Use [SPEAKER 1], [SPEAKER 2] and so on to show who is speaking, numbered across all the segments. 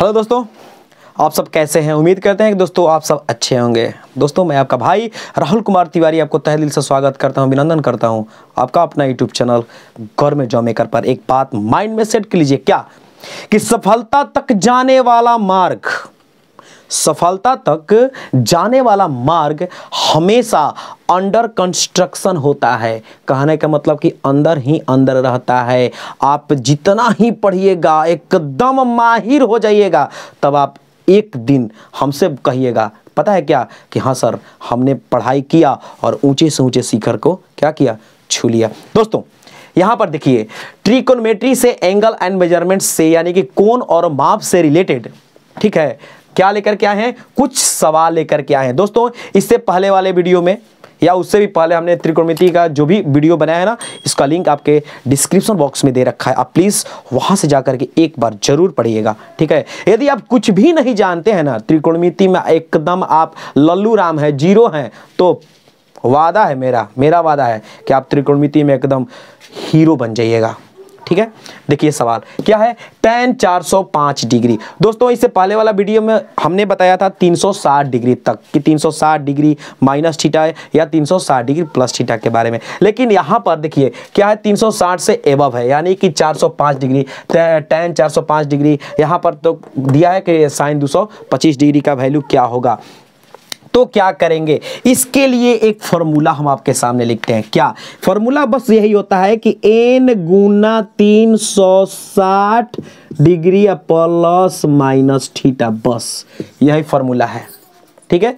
[SPEAKER 1] hello दोस्तों आप सब कैसे हैं उम्मीद करते हैं कि दोस्तों आप सब अच्छे होंगे दोस्तों मैं आपका भाई राहुल कुमार तिवारी आपको तह दिल से स्वागत करता हूं अभिनंदन करता हूं आपका अपना YouTube channel government job maker पर एक बात माइंड में सेट कर लीजिए क्या कि सफलता तक जाने वाला मार्ग सफलता तक जाने वाला मार्ग हमेशा अंडर कंस्ट्रक्शन होता है कहने का मतलब कि अंदर ही अंदर रहता है आप जितना ही पढ़िएगा एकदम माहिर हो जाइएगा तब आप एक दिन हमसे कहिएगा पता है क्या कि हाँ सर हमने पढ़ाई किया और ऊंचे से ऊंचे शिखर को क्या किया छू लिया दोस्तों यहां पर देखिए ट्रिकोनमेट्री से एंगल एंड मेजरमेंट से यानी कि कोण और माप से रिलेटेड ठीक है क्या लेकर के आए हैं कुछ सवाल लेकर के आए हैं दोस्तों इससे पहले वाले वीडियो में या उससे भी पहले हमने त्रिकोणमिति का जो भी वीडियो बनाया है ना इसका लिंक आपके डिस्क्रिप्शन बॉक्स में दे रखा है आप प्लीज़ वहाँ से जा के एक बार जरूर पढ़िएगा ठीक है यदि आप कुछ भी नहीं जानते हैं ना त्रिकोणमिति में एकदम आप लल्लू राम है जीरो हैं तो वादा है मेरा मेरा वादा है कि आप त्रिकोणमिति में एकदम हीरो बन जाइएगा ठीक है देखिए सवाल क्या है टेन 405 डिग्री दोस्तों इससे पहले वाला वीडियो में हमने बताया था 360 डिग्री तक कि 360 डिग्री माइनस है या 360 डिग्री प्लस ठीटा के बारे में लेकिन यहां पर देखिए क्या है 360 से एबव है यानी कि 405 डिग्री टेन 405 डिग्री यहां पर तो दिया है कि साइन 225 डिग्री का वैल्यू क्या होगा तो क्या करेंगे इसके लिए एक फॉर्मूला हम आपके सामने लिखते हैं क्या फॉर्मूला बस यही होता है कि एन गुना तीन सौ साठ डिग्री प्लस माइनस थीटा बस यही फॉर्मूला है ठीक है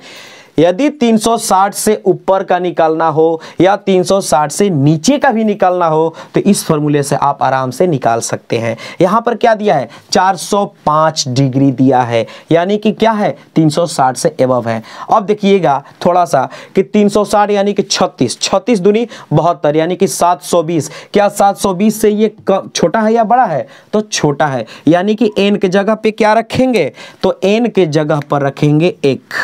[SPEAKER 1] यदि 360 से ऊपर का निकालना हो या 360 से नीचे का भी निकालना हो तो इस फॉर्मूले से आप आराम से निकाल सकते हैं यहाँ पर क्या दिया है 405 डिग्री दिया है यानी कि क्या है 360 से एवव है अब देखिएगा थोड़ा सा कि 360 यानी कि 36 36 दुनी बहत्तर यानी कि 720 क्या 720 से ये छोटा है या बड़ा है तो छोटा है यानी कि एन के जगह पे क्या रखेंगे तो एन के जगह पर रखेंगे एक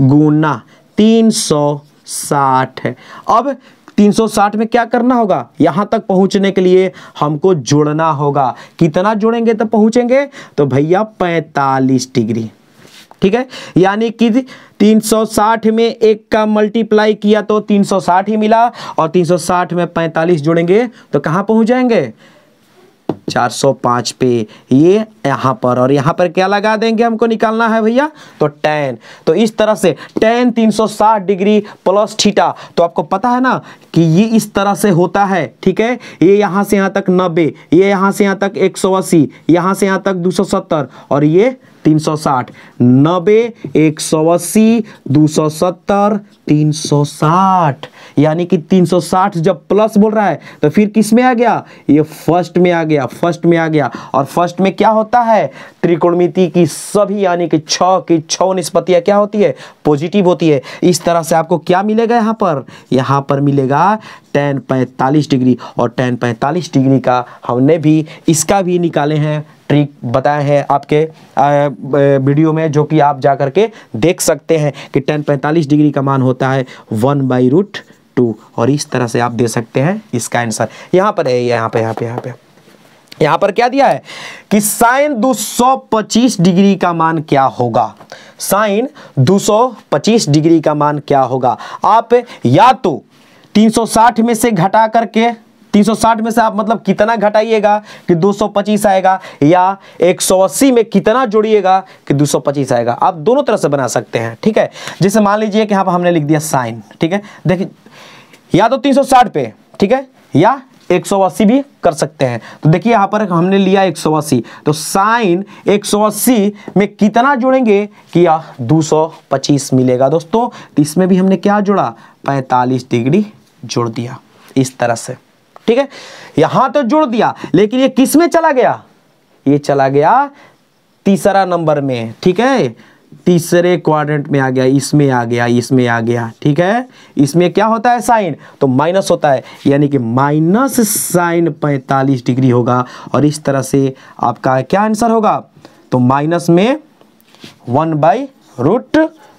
[SPEAKER 1] गुना तीन सौ साठ अब 360 में क्या करना होगा यहां तक पहुँचने के लिए हमको जुड़ना होगा कितना जुड़ेंगे तो पहुँचेंगे तो भैया 45 डिग्री ठीक है यानी कि 360 में एक का मल्टीप्लाई किया तो 360 ही मिला और 360 में 45 जोड़ेंगे तो कहाँ पहुँच जाएंगे 405 पे ये यहाँ पर और यहाँ पर क्या लगा देंगे हमको निकालना है भैया तो टेन तो इस तरह से टेन 360 डिग्री प्लस ठीटा तो आपको पता है ना कि ये इस तरह से होता है ठीक है ये यहाँ से यहाँ तक नब्बे ये यहाँ से यहाँ तक एक सौ अस्सी यहाँ से यहाँ तक दो सौ सत्तर और ये तीन सौ साठ नब्बे एक सौ अस्सी दो सौ सत्तर 360 यानी कि 360 जब प्लस बोल रहा है तो फिर किस में आ गया ये फर्स्ट में आ गया फर्स्ट में आ गया और फर्स्ट में क्या होता है त्रिकोणमिति की सभी यानी कि छ की छ निष्पत्तियां क्या होती है पॉजिटिव होती है इस तरह से आपको क्या मिलेगा यहाँ पर यहाँ पर मिलेगा टेन पैंतालीस डिग्री और टेन पैंतालीस डिग्री का हमने भी इसका भी निकाले हैं ट्रिक बताए हैं आपके वीडियो में जो कि आप जा करके देख सकते हैं कि टेन पैंतालीस डिग्री का मान होता होता है वन बाई रूट टू और इस तरह से आप दे सकते हैं इसका आंसर यहाँ पर है यहाँ पे यहाँ पे यहाँ पे यहाँ पर क्या दिया है कि साइन 225 डिग्री का मान क्या होगा साइन 225 डिग्री का मान क्या होगा आप या तो 360 में से घटा करके 360 में से आप मतलब कितना घटाइएगा कि 225 आएगा या 180 में कितना जोड़िएगा कि 225 आएगा आप दोनों तरह से बना सकते हैं ठीक है जैसे मान लीजिए कि आप हमने लिख दिया साइन ठीक है देखिए या तो 360 पे ठीक है या 180 भी कर सकते हैं तो देखिए यहां पर हमने लिया 180 तो साइन 180 में कितना जोड़ेंगे कि यह 225 मिलेगा दोस्तों तो इसमें भी हमने क्या जोड़ा 45 डिग्री जोड़ दिया इस तरह से ठीक है यहां तो जुड़ दिया लेकिन ये किस में चला गया ये चला गया तीसरा नंबर में ठीक है तीसरे क्वाड्रेंट में आ गया इसमें आ गया इसमें आ गया ठीक है इसमें क्या होता है साइन तो माइनस होता है यानी कि माइनस साइन 45 डिग्री होगा और इस तरह से आपका क्या आंसर होगा तो माइनस में one by root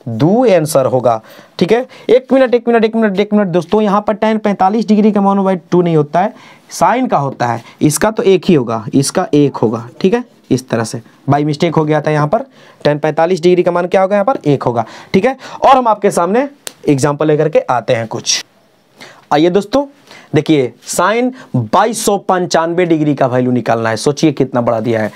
[SPEAKER 1] two answer होगा ठीक है एक मिनट एक मिनट एक मिनट एक मिनट दोस्तों यहाँ पर टेन पैंतालीस डिग्री का मानो बाई टू नहीं होता है साइन का होता है इसका तो एक ही होगा इसका एक होगा ठीक है इस तरह से बाई मिस्टेक हो गया था यहाँ पर टेन पैंतालीस डिग्री का मान क्या होगा यहाँ पर एक होगा ठीक है और हम आपके सामने एग्जाम्पल लेकर के आते हैं कुछ आइए दोस्तों देखिए साइन बाईस सौ पंचानवे डिग्री का वैल्यू निकालना है सोचिए कितना बड़ा दिया है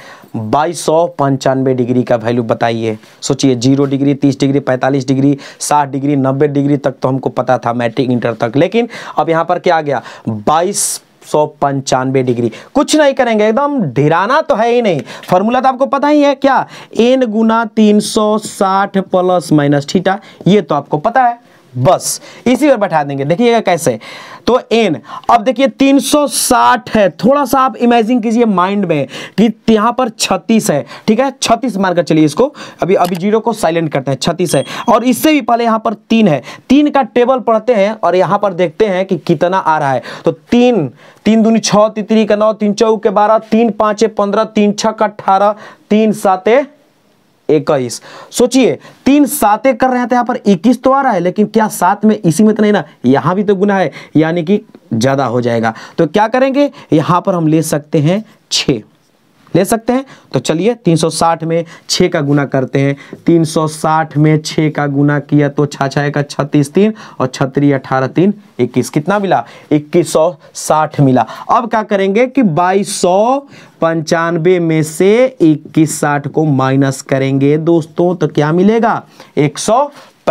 [SPEAKER 1] बाईस सौ पंचानवे डिग्री का वैल्यू बताइए सोचिए जीरो डिग्री तीस डिग्री पैंतालीस डिग्री साठ डिग्री नब्बे डिग्री तक तो हमको पता था मैट्रिक इंटर तक लेकिन अब यहाँ पर क्या आ गया बाईस सौ पंचानवे डिग्री कुछ नहीं करेंगे एकदम ढिराना तो है ही नहीं फॉर्मूला तो आपको पता ही है क्या एन गुना तीन सौ साठ प्लस माइनस ठीटा ये तो आपको पता है बस इसी पर बैठा देंगे देखिएगा कैसे तो एन अब देखिए 360 है थोड़ा सा आप इमेजिन कीजिए माइंड में कि यहां पर 36 है ठीक है 36 मानकर चलिए इसको अभी अभी जीरो को साइलेंट करते हैं 36 है और इससे भी पहले यहां पर तीन है तीन का टेबल पढ़ते हैं और यहां पर देखते हैं कि कितना आ रहा है तो तीन तीन दूनी छ तीन तीन का नौ तीन चौ के बारह तीन पांच पंद्रह तीन छ का अट्ठारह तीन साते इक्कीस सोचिए तीन सातें कर रहे थे यहाँ पर इक्कीस तो आ रहा है लेकिन क्या सात में इसी में तो नहीं ना यहाँ भी तो गुना है यानी कि ज़्यादा हो जाएगा तो क्या करेंगे यहाँ पर हम ले सकते हैं छः ले सकते हैं तो चलिए 360 में 6 का गुना करते हैं 360 में 6 का गुना किया तो छा का छत्तीस तीन और छत्री अठारह तीन इक्कीस कितना मिला इक्कीस सौ साठ मिला अब क्या करेंगे कि बाईस सौ पंचानवे में से इक्कीस साठ को माइनस करेंगे दोस्तों तो क्या मिलेगा एक सौ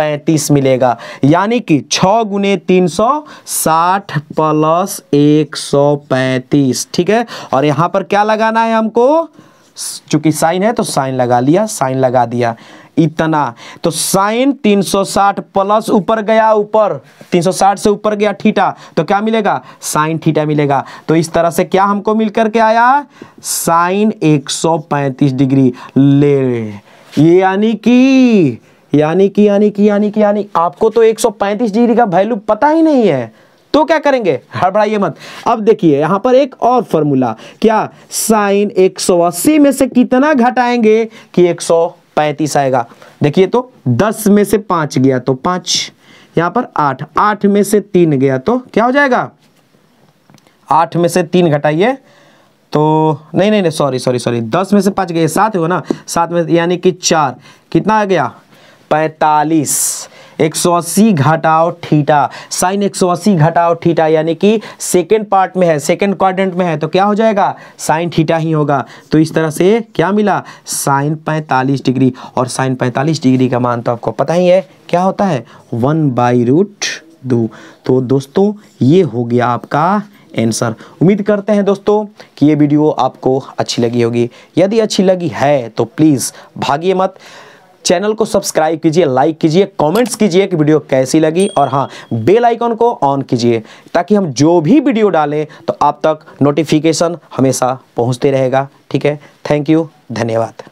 [SPEAKER 1] पैंतीस मिलेगा यानी कि छ गुने तीन सौ साठ प्लस एक सौ पैंतीस ठीक है और यहां पर क्या लगाना है हमको चूंकि साइन है तो साइन लगा लिया साइन लगा दिया इतना तो साइन 360 प्लस ऊपर गया ऊपर 360 से ऊपर गया ठीटा तो क्या मिलेगा साइन ठीटा मिलेगा तो इस तरह से क्या हमको मिलकर के आया साइन 135 डिग्री ले यानी कि यानी कि यानी कि यानी कि यानी आपको तो 135 डिग्री का वैल्यू पता ही नहीं है तो क्या करेंगे हड़बड़ाइए मत अब देखिए यहां पर एक और फॉर्मूला क्या साइन 180 में से कितना घटाएंगे कि 135 आएगा देखिए तो 10 में से 5 गया तो 5 यहाँ पर 8 8 में से 3 गया तो क्या हो जाएगा 8 में से 3 घटाइए तो नहीं नहीं नहीं सॉरी सॉरी सॉरी 10 में से 5 गए सात हुआ ना सात में यानी कि चार कितना आ गया पैंतालीस एक सौ अस्सी घटाओ ठीटा साइन एक सौ अस्सी घटाओ ठीटा यानी कि सेकेंड पार्ट में है सेकेंड क्वाड्रेंट में है तो क्या हो जाएगा साइन ठीटा ही होगा तो इस तरह से क्या मिला साइन पैंतालीस डिग्री और साइन पैंतालीस डिग्री का मान तो आपको पता ही है क्या होता है वन बाई रूट दो तो दोस्तों ये हो गया आपका आंसर उम्मीद करते हैं दोस्तों कि ये वीडियो आपको अच्छी लगी होगी यदि अच्छी लगी है तो प्लीज़ भागिए मत चैनल को सब्सक्राइब कीजिए लाइक कीजिए कमेंट्स कीजिए कि वीडियो कैसी लगी और हाँ बेल आइकन को ऑन कीजिए ताकि हम जो भी वीडियो डालें तो आप तक नोटिफिकेशन हमेशा पहुंचते रहेगा ठीक है थैंक यू धन्यवाद